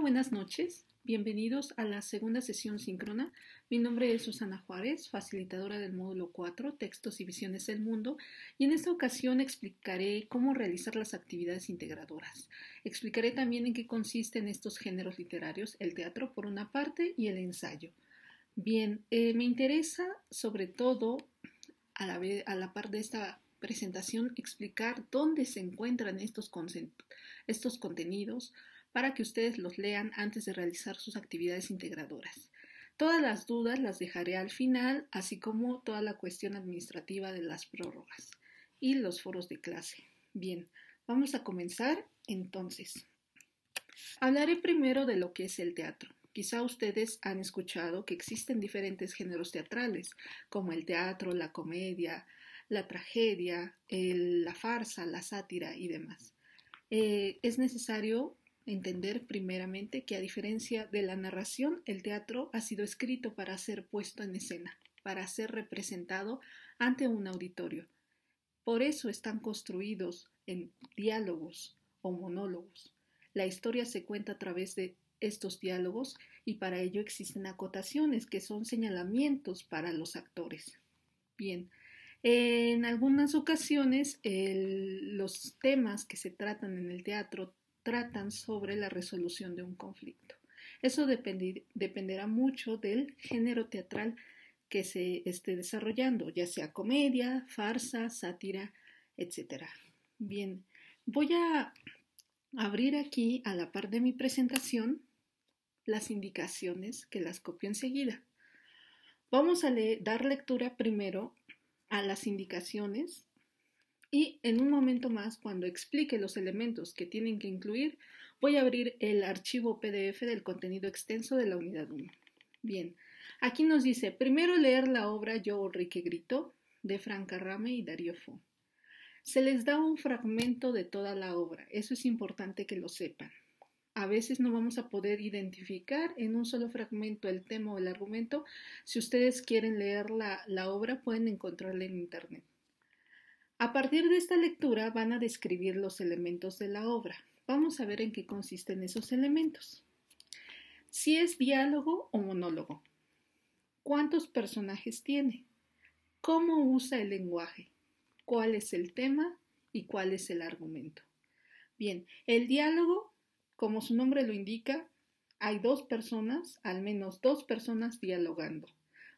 buenas noches. Bienvenidos a la segunda sesión síncrona. Mi nombre es Susana Juárez, facilitadora del módulo 4, Textos y Visiones del Mundo, y en esta ocasión explicaré cómo realizar las actividades integradoras. Explicaré también en qué consisten estos géneros literarios, el teatro por una parte y el ensayo. Bien, eh, me interesa sobre todo, a la, vez, a la par de esta presentación, explicar dónde se encuentran estos, estos contenidos, para que ustedes los lean antes de realizar sus actividades integradoras. Todas las dudas las dejaré al final, así como toda la cuestión administrativa de las prórrogas y los foros de clase. Bien, vamos a comenzar entonces. Hablaré primero de lo que es el teatro. Quizá ustedes han escuchado que existen diferentes géneros teatrales, como el teatro, la comedia, la tragedia, la farsa, la sátira y demás. Eh, es necesario Entender primeramente que a diferencia de la narración, el teatro ha sido escrito para ser puesto en escena, para ser representado ante un auditorio. Por eso están construidos en diálogos o monólogos. La historia se cuenta a través de estos diálogos y para ello existen acotaciones que son señalamientos para los actores. Bien, en algunas ocasiones los temas que se tratan en el teatro tratan sobre la resolución de un conflicto. Eso dependerá mucho del género teatral que se esté desarrollando, ya sea comedia, farsa, sátira, etc. Bien, voy a abrir aquí a la par de mi presentación las indicaciones que las copio enseguida. Vamos a dar lectura primero a las indicaciones y en un momento más, cuando explique los elementos que tienen que incluir, voy a abrir el archivo PDF del contenido extenso de la unidad 1. Bien, aquí nos dice, primero leer la obra Yo Enrique Grito de Franca Rame y Darío Fo. Se les da un fragmento de toda la obra, eso es importante que lo sepan. A veces no vamos a poder identificar en un solo fragmento el tema o el argumento. Si ustedes quieren leer la obra, pueden encontrarla en Internet. A partir de esta lectura van a describir los elementos de la obra. Vamos a ver en qué consisten esos elementos. Si es diálogo o monólogo. ¿Cuántos personajes tiene? ¿Cómo usa el lenguaje? ¿Cuál es el tema y cuál es el argumento? Bien, el diálogo, como su nombre lo indica, hay dos personas, al menos dos personas dialogando.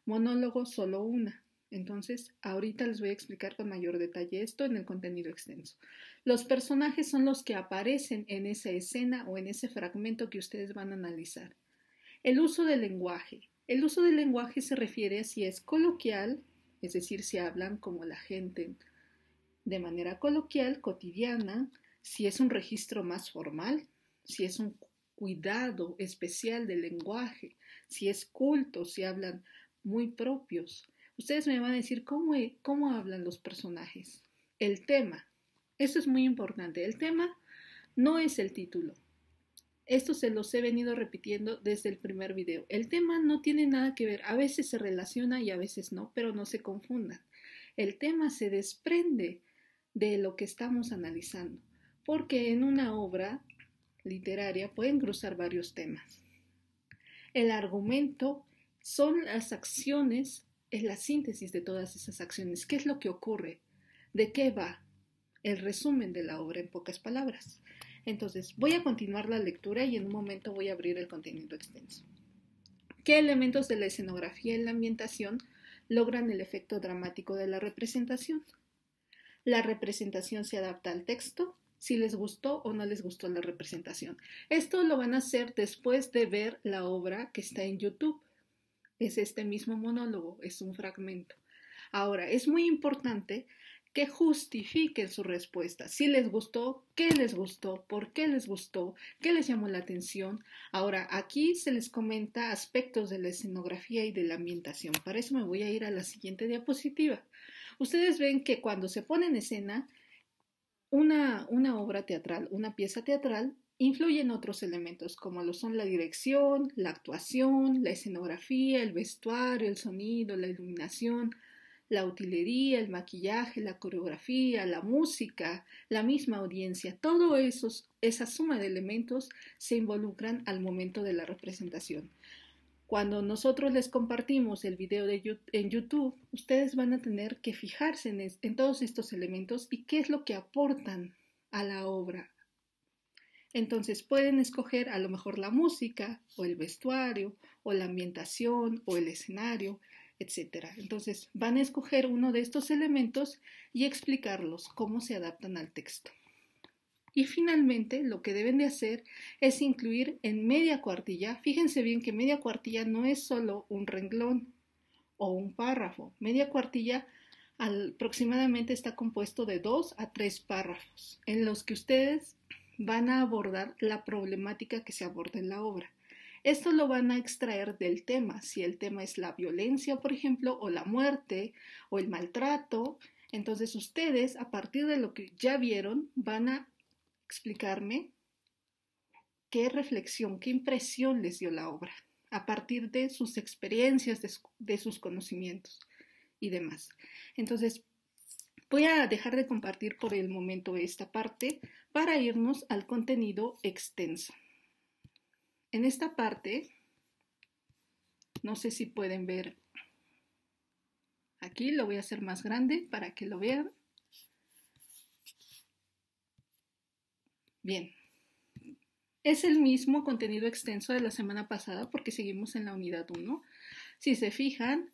Monólogo solo una. Entonces, ahorita les voy a explicar con mayor detalle esto en el contenido extenso. Los personajes son los que aparecen en esa escena o en ese fragmento que ustedes van a analizar. El uso del lenguaje. El uso del lenguaje se refiere a si es coloquial, es decir, si hablan como la gente de manera coloquial, cotidiana, si es un registro más formal, si es un cuidado especial del lenguaje, si es culto, si hablan muy propios, Ustedes me van a decir cómo, e-, cómo hablan los personajes. El tema. Eso es muy importante. El tema no es el título. Esto se los he venido repitiendo desde el primer video. El tema no tiene nada que ver. A veces se relaciona y a veces no, pero no se confundan. El tema se desprende de lo que estamos analizando, porque en una obra literaria pueden cruzar varios temas. El argumento son las acciones es la síntesis de todas esas acciones. ¿Qué es lo que ocurre? ¿De qué va? El resumen de la obra en pocas palabras. Entonces, voy a continuar la lectura y en un momento voy a abrir el contenido extenso. ¿Qué elementos de la escenografía y la ambientación logran el efecto dramático de la representación? La representación se adapta al texto, si les gustó o no les gustó la representación. Esto lo van a hacer después de ver la obra que está en YouTube es este mismo monólogo, es un fragmento. Ahora, es muy importante que justifiquen su respuesta. Si les gustó, qué les gustó, por qué les gustó, qué les llamó la atención. Ahora, aquí se les comenta aspectos de la escenografía y de la ambientación. Para eso me voy a ir a la siguiente diapositiva. Ustedes ven que cuando se pone en escena una, una obra teatral, una pieza teatral, influyen otros elementos como lo son la dirección, la actuación, la escenografía, el vestuario, el sonido, la iluminación, la utilería, el maquillaje, la coreografía, la música, la misma audiencia, todo esos, esa suma de elementos se involucran al momento de la representación. Cuando nosotros les compartimos el video en YouTube, ustedes van a tener que fijarse en todos estos elementos y qué es lo que aportan a la obra, entonces pueden escoger a lo mejor la música o el vestuario o la ambientación o el escenario, etc. Entonces van a escoger uno de estos elementos y explicarlos cómo se adaptan al texto. Y finalmente, lo que deben de hacer es incluir en media cuartilla, fíjense bien que media cuartilla no es solo un renglón o un párrafo, media cuartilla aproximadamente está compuesto de dos a tres párrafos en los que ustedes van a abordar la problemática que se aborda en la obra. Esto lo van a extraer del tema. Si el tema es la violencia, por ejemplo, o la muerte, o el maltrato, entonces ustedes, a partir de lo que ya vieron, van a explicarme qué reflexión, qué impresión les dio la obra, a partir de sus experiencias, de, sus conocimientos y demás. Entonces, voy a dejar de compartir por el momento esta parte para irnos al contenido extenso. En esta parte, no sé si pueden ver aquí, lo voy a hacer más grande para que lo vean. Bien, es el mismo contenido extenso de la semana pasada porque seguimos en la unidad 1. Si se fijan,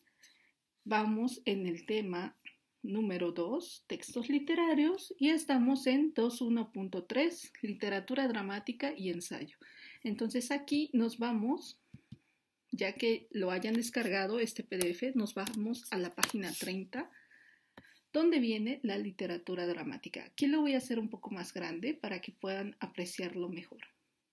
vamos en el tema número 2, textos literarios, y estamos en 2.1.3, literatura dramática y ensayo. Entonces aquí nos vamos, ya que lo hayan descargado este PDF, nos vamos a la página 30, donde viene la literatura dramática. Aquí lo voy a hacer un poco más grande para que puedan apreciarlo mejor.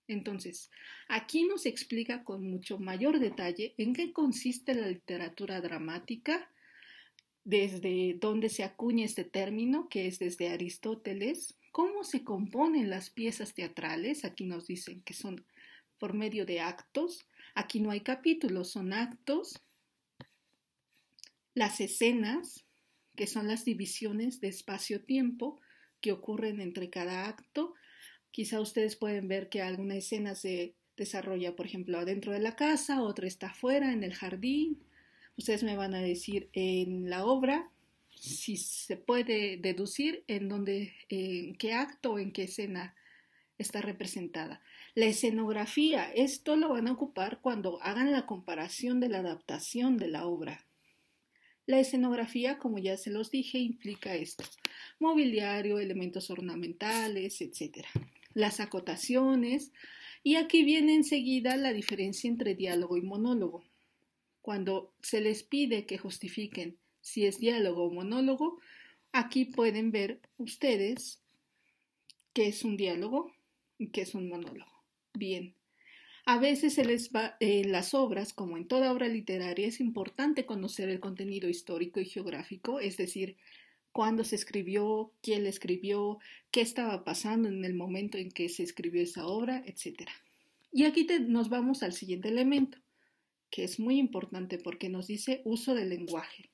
Entonces, aquí nos explica con mucho mayor detalle en qué consiste la literatura dramática, desde dónde se acuña este término, que es desde Aristóteles, cómo se componen las piezas teatrales, aquí nos dicen que son por medio de actos, aquí no hay capítulos, son actos, las escenas, que son las divisiones de espacio-tiempo que ocurren entre cada acto, quizá ustedes pueden ver que alguna escena se desarrolla, por ejemplo, adentro de la casa, otra está afuera, en el jardín, Ustedes me van a decir en la obra si se puede deducir en dónde, en qué acto o en qué escena está representada. La escenografía, esto lo van a ocupar cuando hagan la comparación de la adaptación de la obra. La escenografía, como ya se los dije, implica esto. Mobiliario, elementos ornamentales, etc. Las acotaciones. Y aquí viene enseguida la diferencia entre diálogo y monólogo cuando se les pide que justifiquen si es diálogo o monólogo, aquí pueden ver ustedes qué es un diálogo y qué es un monólogo. Bien. A veces en las obras, como en toda obra literaria, es importante conocer el contenido histórico y geográfico, es decir, cuándo se escribió, quién escribió, qué estaba pasando en el momento en que se escribió esa obra, etc. Y aquí nos vamos al siguiente elemento, que es muy importante porque nos dice uso del lenguaje.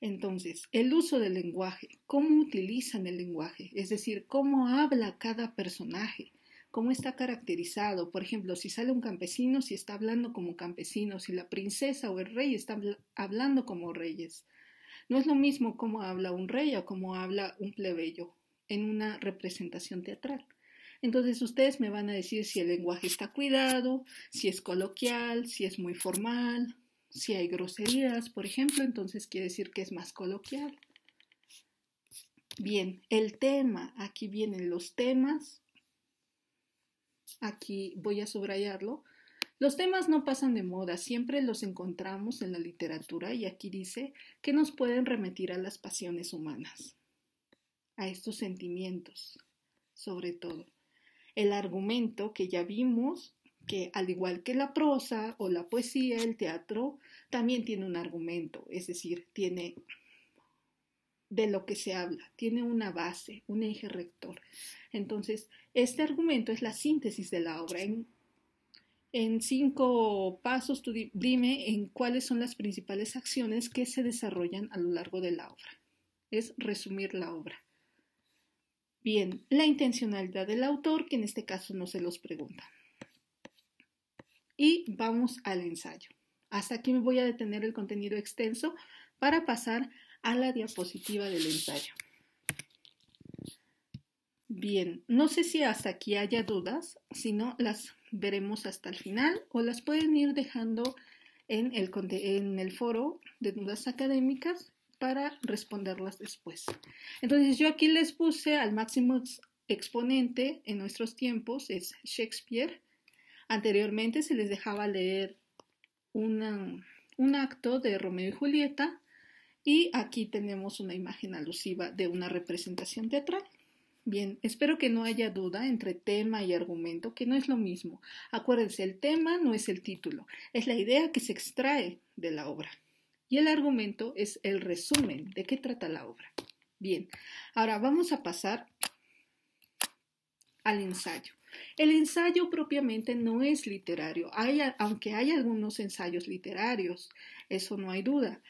Entonces, el uso del lenguaje, cómo utilizan el lenguaje, es decir, cómo habla cada personaje, cómo está caracterizado. Por ejemplo, si sale un campesino, si está hablando como campesino, si la princesa o el rey está hablando como reyes. No es lo mismo cómo habla un rey o cómo habla un plebeyo en una representación teatral. Entonces ustedes me van a decir si el lenguaje está cuidado, si es coloquial, si es muy formal, si hay groserías, por ejemplo, entonces quiere decir que es más coloquial. Bien, el tema, aquí vienen los temas. Aquí voy a subrayarlo. Los temas no pasan de moda, siempre los encontramos en la literatura y aquí dice que nos pueden remitir a las pasiones humanas, a estos sentimientos, sobre todo el argumento que ya vimos que al igual que la prosa o la poesía, el teatro también tiene un argumento, es decir, tiene de lo que se habla, tiene una base, un eje rector. Entonces, este argumento es la síntesis de la obra. En, cinco pasos, dime en cuáles son las principales acciones que se desarrollan a lo largo de la obra. Es resumir la obra bien la intencionalidad del autor, que en este caso no se los pregunta. Y vamos al ensayo. Hasta aquí me voy a detener el contenido extenso para pasar a la diapositiva del ensayo. Bien, no sé si hasta aquí haya dudas, si no las veremos hasta el final o las pueden ir dejando en el, en el foro de dudas académicas para responderlas después. Entonces yo aquí les puse al máximo exponente en nuestros tiempos, es Shakespeare. Anteriormente se les dejaba leer un acto de Romeo y Julieta y aquí tenemos una imagen alusiva de una representación teatral. Bien, espero que no haya duda entre tema y argumento, que no es lo mismo. Acuérdense, el tema no es el título, es la idea que se extrae de la obra y el argumento es el resumen de qué trata la obra. Bien, ahora vamos a pasar al ensayo. El ensayo propiamente no es literario, aunque hay algunos ensayos literarios, eso no hay duda.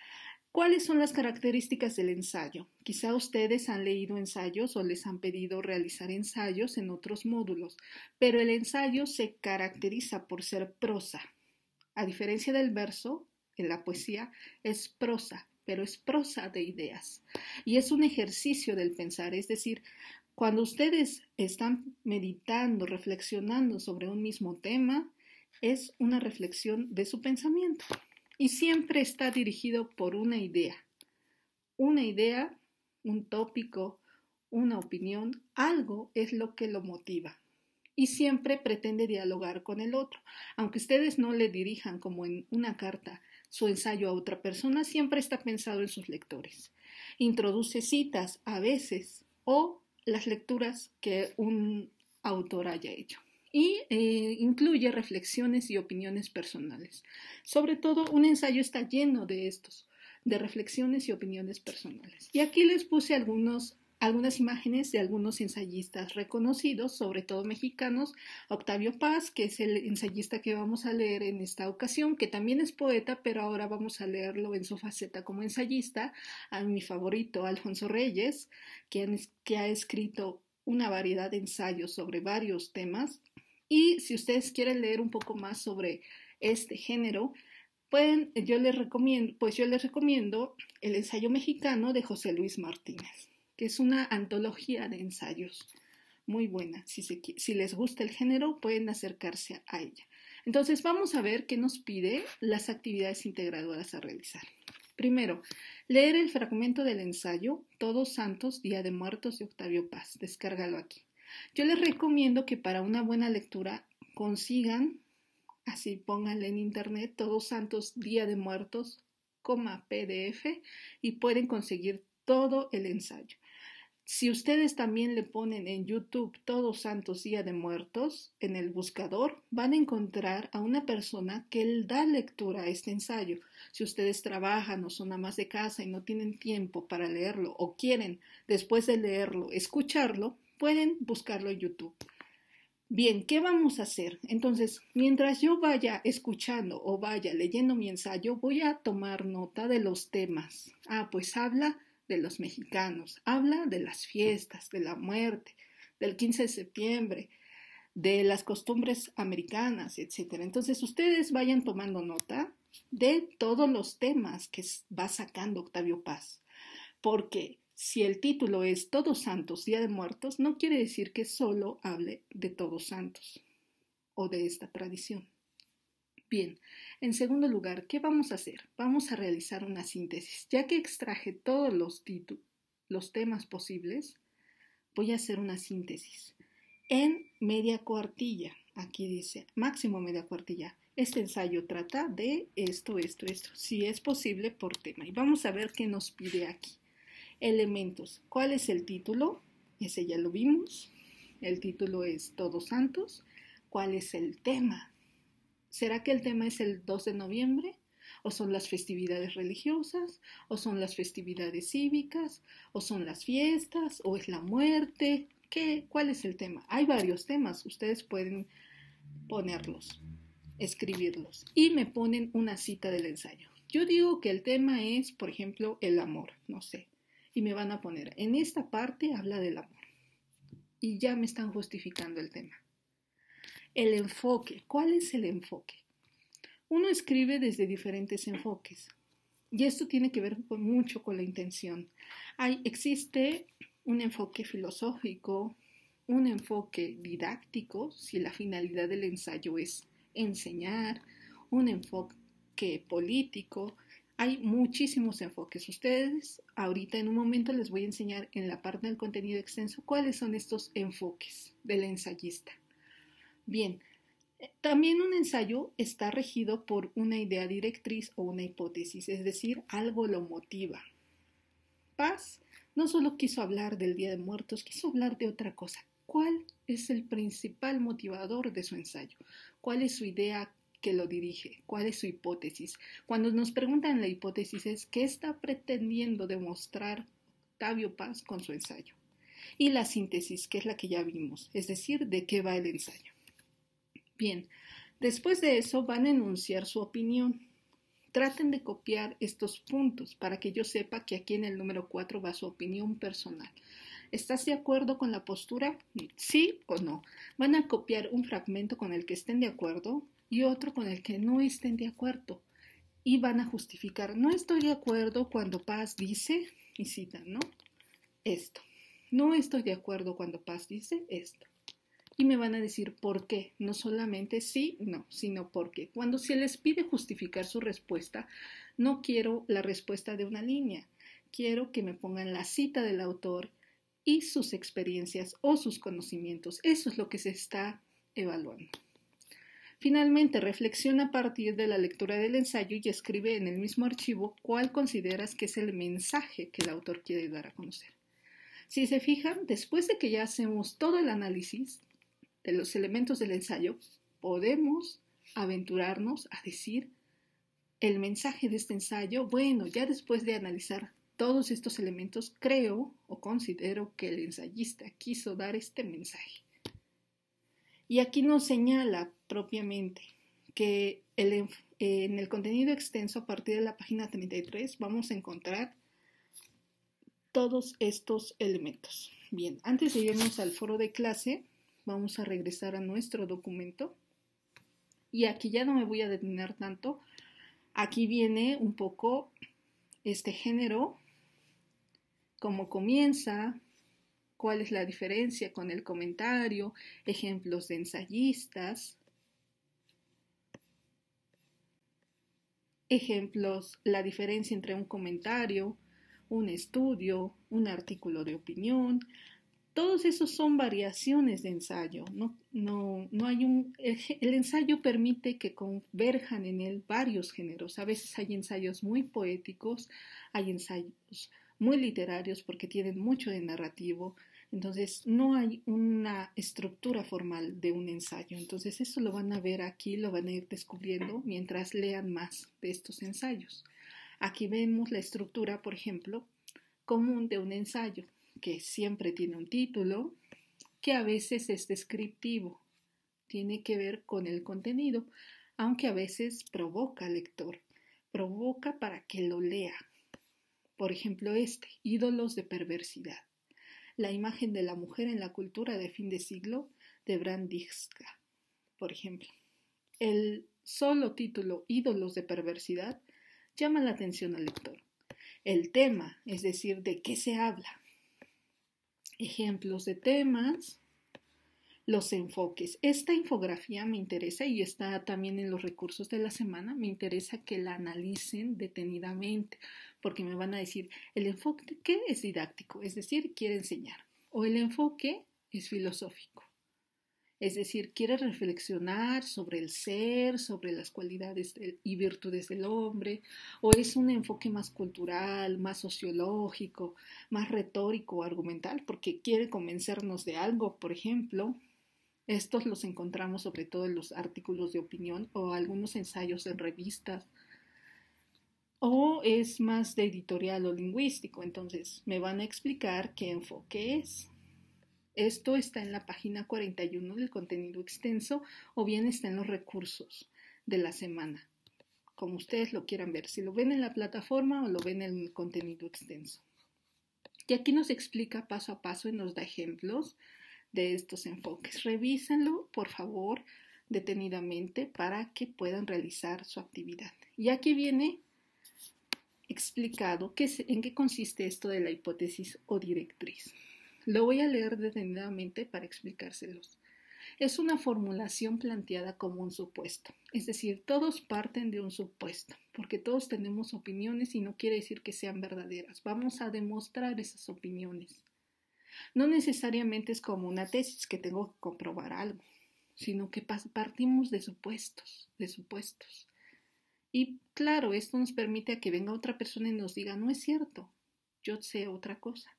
¿Cuáles son las características del ensayo? Quizá ustedes han leído ensayos o les han pedido realizar ensayos en otros módulos, pero el ensayo se caracteriza por ser prosa. A diferencia del verso, en la poesía es prosa, pero es prosa de ideas. Y es un ejercicio del pensar, es decir, cuando ustedes están meditando, reflexionando sobre un mismo tema, es una reflexión de su pensamiento. Y siempre está dirigido por una idea. Una idea, un tópico, una opinión, algo es lo que lo motiva. Y siempre pretende dialogar con el otro. Aunque ustedes no le dirijan como en una carta, su ensayo a otra persona siempre está pensado en sus lectores. Introduce citas a veces o las lecturas que un autor haya hecho y eh, incluye reflexiones y opiniones personales. Sobre todo, un ensayo está lleno de estos, de reflexiones y opiniones personales. Y aquí les puse algunos algunas imágenes de algunos ensayistas reconocidos, sobre todo mexicanos, Octavio Paz, que es el ensayista que vamos a leer en esta ocasión, que también es poeta, pero ahora vamos a leerlo en su faceta como ensayista, a mi favorito Alfonso Reyes, que, ha escrito una variedad de ensayos sobre varios temas. Y si ustedes quieren leer un poco más sobre este género, pues yo les recomiendo el ensayo mexicano de José Luis Martínez que es una antología de ensayos muy buena. Si, les gusta el género, pueden acercarse a ella. Entonces, vamos a ver qué nos pide las actividades integradoras a realizar. Primero, leer el fragmento del ensayo Todos Santos, Día de Muertos de Octavio Paz. Descárgalo aquí. Yo les recomiendo que para una buena lectura consigan, así pónganle en internet, Todos Santos, Día de Muertos, PDF, y pueden conseguir todo el ensayo. Si ustedes también le ponen en YouTube Todos Santos Día de Muertos en el buscador, van a encontrar a una persona que da lectura a este ensayo. Si ustedes trabajan o son amas de casa y no tienen tiempo para leerlo o quieren, después de leerlo, escucharlo, pueden buscarlo en YouTube. Bien, ¿qué vamos a hacer? Entonces, mientras yo vaya escuchando o vaya leyendo mi ensayo, voy a tomar nota de los temas. Ah, pues habla de los mexicanos, habla de las fiestas, de la muerte, del 15 de septiembre, de las costumbres americanas, etc. Entonces ustedes vayan tomando nota de todos los temas que va sacando Octavio Paz, porque si el título es Todos Santos, Día de Muertos, no quiere decir que solo hable de Todos Santos o de esta tradición. Bien, en segundo lugar, ¿qué vamos a hacer? Vamos a realizar una síntesis. Ya que extraje todos los, los temas posibles, voy a hacer una síntesis. En media cuartilla, aquí dice, máximo media cuartilla. Este ensayo trata de esto, esto, esto, si es posible por tema. Y vamos a ver qué nos pide aquí. Elementos. ¿Cuál es el título? Ese ya lo vimos. El título es Todos Santos. ¿Cuál es el tema? ¿Será que el tema es el 2 de noviembre? ¿O son las festividades religiosas? ¿O son las festividades cívicas? ¿O son las fiestas? ¿O es la muerte? ¿Qué? ¿Cuál es el tema? Hay varios temas. Ustedes pueden ponerlos, escribirlos. Y me ponen una cita del ensayo. Yo digo que el tema es, por ejemplo, el amor. No sé. Y me van a poner, en esta parte habla del amor. Y ya me están justificando el tema. El enfoque. ¿Cuál es el enfoque? Uno escribe desde diferentes enfoques y esto tiene que ver mucho con la intención. existe un enfoque filosófico, un enfoque didáctico, si la finalidad del ensayo es enseñar, un enfoque político. Hay muchísimos enfoques. Ustedes ahorita en un momento les voy a enseñar en la parte del contenido extenso cuáles son estos enfoques del ensayista. Bien, eh, también un ensayo está regido por una idea directriz o una hipótesis, es decir, algo lo motiva. Paz no solo quiso hablar del Día de Muertos, quiso hablar de otra cosa. ¿Cuál es el principal motivador de su ensayo? ¿Cuál es su idea que lo dirige? ¿Cuál es su hipótesis? Cuando nos preguntan la hipótesis es qué está pretendiendo demostrar Octavio Paz con su ensayo. Y la síntesis, que es la que ya vimos, es decir, de qué va el ensayo. Bien, después de eso van a enunciar su opinión. Traten de copiar estos puntos para que yo sepa que aquí en el número 4 va su opinión personal. ¿Estás de acuerdo con la postura? Sí o no. Van a copiar un fragmento con el que estén de acuerdo y otro con el que no estén de acuerdo. Y van a justificar, no estoy de acuerdo cuando Paz dice, y cita, ¿no? Esto. No estoy de acuerdo cuando Paz dice esto y me van a decir por qué, no solamente sí, no, sino por qué. Cuando se les pide justificar su respuesta, no quiero la respuesta de una línea, quiero que me pongan la cita del autor y sus experiencias o sus conocimientos. Eso es lo que se está evaluando. Finalmente, reflexiona a partir de la lectura del ensayo y escribe en el mismo archivo cuál consideras que es el mensaje que el autor quiere dar a conocer. Si se fijan, después de que ya hacemos todo el análisis, de los elementos del ensayo, podemos aventurarnos a decir el mensaje de este ensayo, bueno, ya después de analizar todos estos elementos, creo o considero que el ensayista quiso dar este mensaje. Y aquí nos señala propiamente que en el contenido extenso a partir de la página 33 vamos a encontrar todos estos elementos. Bien, antes de irnos al foro de clase, Vamos a regresar a nuestro documento. Y aquí ya no me voy a detener tanto. Aquí viene un poco este género, cómo comienza, cuál es la diferencia con el comentario, ejemplos de ensayistas, ejemplos, la diferencia entre un comentario, un estudio, un artículo de opinión, todos esos son variaciones de ensayo. No, no, no hay un, el, el, ensayo permite que converjan en él varios géneros. A veces hay ensayos muy poéticos, hay ensayos muy literarios porque tienen mucho de narrativo. Entonces no hay una estructura formal de un ensayo. Entonces eso lo van a ver aquí, lo van a ir descubriendo mientras lean más de estos ensayos. Aquí vemos la estructura, por ejemplo, común de un ensayo que siempre tiene un título, que a veces es descriptivo, tiene que ver con el contenido, aunque a veces provoca al lector, provoca para que lo lea. Por ejemplo, este, ídolos de perversidad. La imagen de la mujer en la cultura de fin de siglo de brandisca por ejemplo. El solo título ídolos de perversidad llama la atención al lector. El tema, es decir, de qué se habla, ejemplos de temas, los enfoques. Esta infografía me interesa y está también en los recursos de la semana. Me interesa que la analicen detenidamente porque me van a decir, el enfoque es didáctico, es decir, quiere enseñar, o el enfoque es filosófico. Es decir, quiere reflexionar sobre el ser, sobre las cualidades y virtudes del hombre, o es un enfoque más cultural, más sociológico, más retórico, o argumental, porque quiere convencernos de algo, por ejemplo. Estos los encontramos sobre todo en los artículos de opinión o algunos ensayos en revistas. O es más de editorial o lingüístico, entonces me van a explicar qué enfoque es. Esto está en la página 41 del contenido extenso o bien está en los recursos de la semana, como ustedes lo quieran ver, si lo ven en la plataforma o lo ven en el contenido extenso. Y aquí nos explica paso a paso y nos da ejemplos de estos enfoques. Revísenlo, por favor, detenidamente para que puedan realizar su actividad. Y aquí viene explicado en qué consiste esto de la hipótesis o directriz. Lo voy a leer detenidamente para explicárselos. Es una formulación planteada como un supuesto, es decir, todos parten de un supuesto, porque todos tenemos opiniones y no quiere decir que sean verdaderas. Vamos a demostrar esas opiniones. No necesariamente es como una tesis que tengo que comprobar algo, sino que partimos de supuestos, de supuestos. Y claro, esto nos permite a que venga otra persona y nos diga, no es cierto, yo sé otra cosa.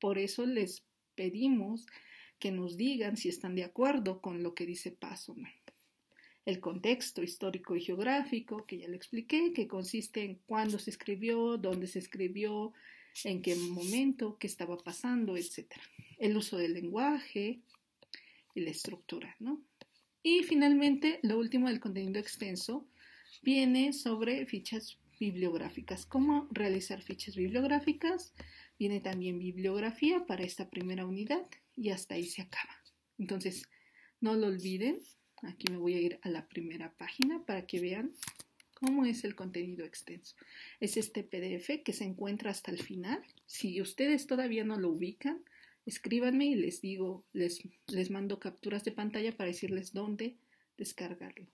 Por eso les pedimos que nos digan si están de acuerdo con lo que dice PASO. El contexto histórico y geográfico, que ya lo expliqué, que consiste en cuándo se escribió, dónde se escribió, en qué momento, qué estaba pasando, etc. El uso del lenguaje y la estructura, ¿no? Y finalmente, lo último del contenido extenso viene sobre fichas bibliográficas. ¿Cómo realizar fichas bibliográficas? Viene también bibliografía para esta primera unidad y hasta ahí se acaba. Entonces, no lo olviden. Aquí me voy a ir a la primera página para que vean cómo es el contenido extenso. Es este PDF que se encuentra hasta el final. Si ustedes todavía no lo ubican, escríbanme y les digo, les, les mando capturas de pantalla para decirles dónde descargarlo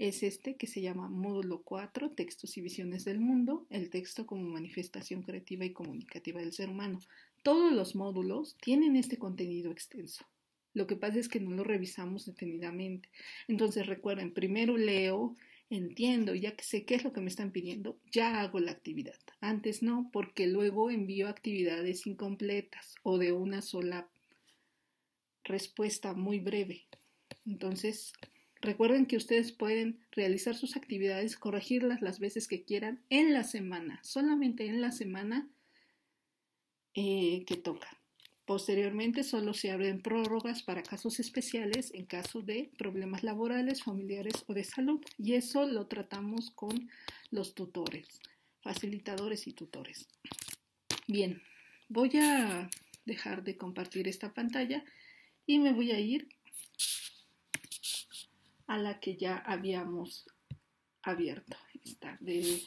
es este que se llama Módulo 4, Textos y Visiones del Mundo, el texto como manifestación creativa y comunicativa del ser humano. Todos los módulos tienen este contenido extenso. Lo que pasa es que no lo revisamos detenidamente. Entonces recuerden, primero leo, entiendo, ya que sé qué es lo que me están pidiendo, ya hago la actividad. Antes no, porque luego envío actividades incompletas o de una sola respuesta muy breve. Entonces, Recuerden que ustedes pueden realizar sus actividades, corregirlas las veces que quieran en la semana, solamente en la semana eh, que toca. Posteriormente solo se abren prórrogas para casos especiales en caso de problemas laborales, familiares o de salud y eso lo tratamos con los tutores, facilitadores y tutores. Bien, voy a dejar de compartir esta pantalla y me voy a ir a la que ya habíamos abierto, esta del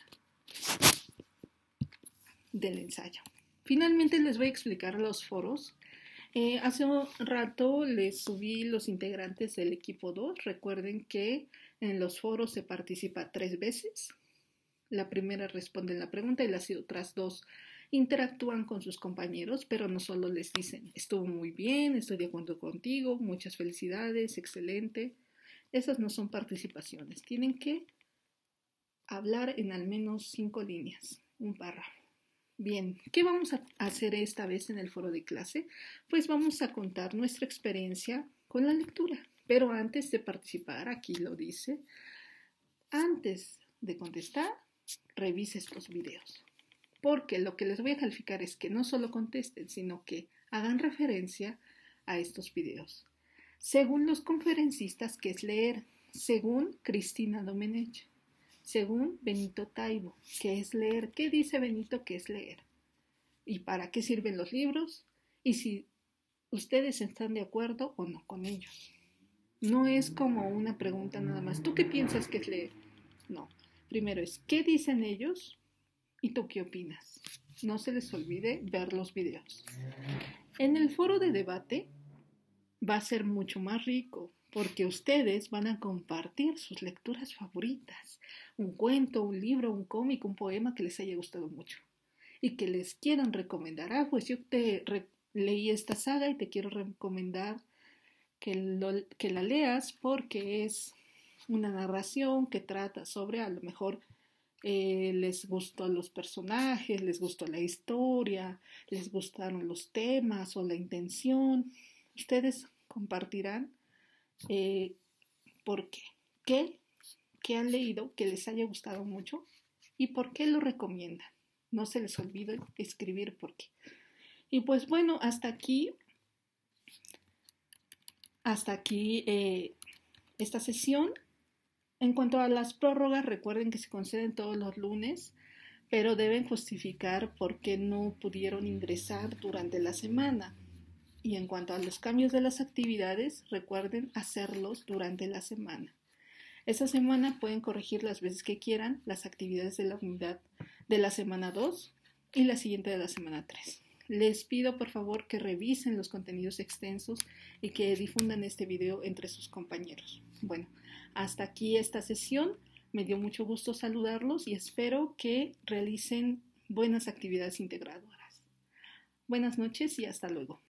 del ensayo. Finalmente les voy a explicar los foros. Eh, hace un rato les subí los integrantes del equipo 2. Recuerden que en los foros se participa tres veces. La primera responde la pregunta y las otras dos interactúan con sus compañeros, pero no solo les dicen, estuvo muy bien, estoy de acuerdo contigo, muchas felicidades, excelente. Esas no son participaciones. Tienen que hablar en al menos cinco líneas, un párrafo. Bien, ¿qué vamos a hacer esta vez en el foro de clase? Pues vamos a contar nuestra experiencia con la lectura. Pero antes de participar, aquí lo dice, antes de contestar, revise estos videos. Porque lo que les voy a calificar es que no solo contesten, sino que hagan referencia a estos videos. Según los conferencistas, ¿qué es leer? Según Cristina Domenech, según Benito Taibo, ¿qué es leer? ¿Qué dice Benito que es leer? ¿Y para qué sirven los libros? Y si ustedes están de acuerdo o no con ellos. No es como una pregunta nada más. ¿Tú qué piensas que es leer? No. Primero es, ¿qué dicen ellos? ¿Y tú qué opinas? No se les olvide ver los videos. En el foro de debate va a ser mucho más rico porque ustedes van a compartir sus lecturas favoritas, un cuento, un libro, un cómic, un poema que les haya gustado mucho y que les quieran recomendar. Ah, pues yo te leí esta saga y te quiero recomendar que, la leas porque es una narración que trata sobre a lo mejor eh, les gustó los personajes, les gustó la historia, les gustaron los temas o la intención. Ustedes compartirán eh, por qué. qué, han leído que les haya gustado mucho y por qué lo recomiendan. No se les olvide escribir por qué. Y pues bueno, hasta aquí, hasta aquí eh, esta sesión. En cuanto a las prórrogas, recuerden que se conceden todos los lunes, pero deben justificar por qué no pudieron ingresar durante la semana. Y en cuanto a los cambios de las actividades, recuerden hacerlos durante la semana. Esta semana pueden corregir las veces que quieran las actividades de la unidad de la semana 2 y la siguiente de la semana 3. Les pido por favor que revisen los contenidos extensos y que difundan este video entre sus compañeros. Bueno, hasta aquí esta sesión. Me dio mucho gusto saludarlos y espero que realicen buenas actividades integradoras. Buenas noches y hasta luego.